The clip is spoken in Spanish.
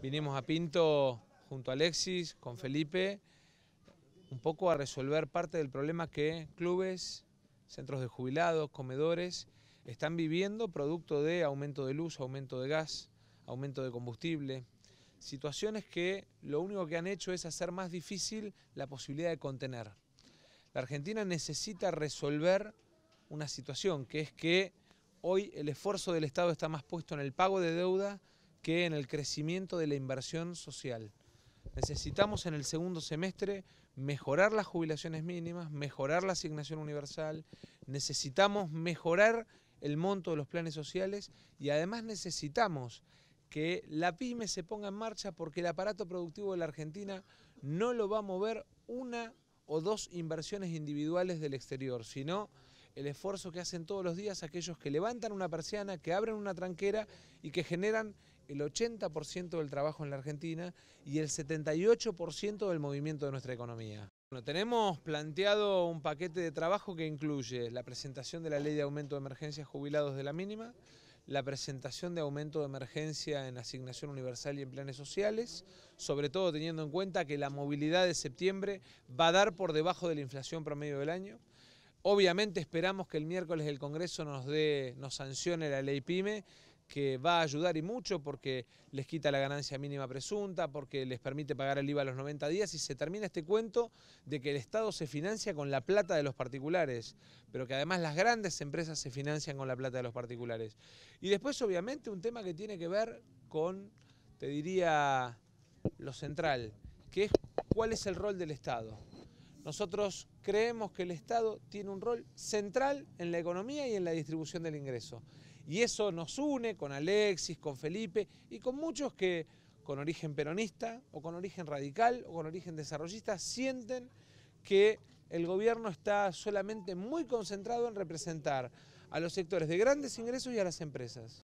vinimos a Pinto junto a Alexis, con Felipe, un poco a resolver parte del problema que clubes, centros de jubilados, comedores, están viviendo producto de aumento de luz, aumento de gas, aumento de combustible, situaciones que lo único que han hecho es hacer más difícil la posibilidad de contener. La Argentina necesita resolver una situación, que es que hoy el esfuerzo del Estado está más puesto en el pago de deuda que en el crecimiento de la inversión social. Necesitamos en el segundo semestre mejorar las jubilaciones mínimas, mejorar la asignación universal, necesitamos mejorar el monto de los planes sociales y además necesitamos que la pyme se ponga en marcha porque el aparato productivo de la Argentina no lo va a mover una o dos inversiones individuales del exterior, sino el esfuerzo que hacen todos los días aquellos que levantan una persiana, que abren una tranquera y que generan el 80% del trabajo en la Argentina y el 78% del movimiento de nuestra economía. Bueno, tenemos planteado un paquete de trabajo que incluye la presentación de la ley de aumento de emergencia jubilados de la mínima, la presentación de aumento de emergencia en asignación universal y en planes sociales, sobre todo teniendo en cuenta que la movilidad de septiembre va a dar por debajo de la inflación promedio del año. Obviamente esperamos que el miércoles el Congreso nos dé, nos sancione la ley PYME que va a ayudar y mucho porque les quita la ganancia mínima presunta, porque les permite pagar el IVA a los 90 días y se termina este cuento de que el Estado se financia con la plata de los particulares, pero que además las grandes empresas se financian con la plata de los particulares. Y después obviamente un tema que tiene que ver con, te diría, lo central, que es cuál es el rol del Estado. Nosotros creemos que el Estado tiene un rol central en la economía y en la distribución del ingreso. Y eso nos une con Alexis, con Felipe y con muchos que con origen peronista o con origen radical o con origen desarrollista sienten que el gobierno está solamente muy concentrado en representar a los sectores de grandes ingresos y a las empresas.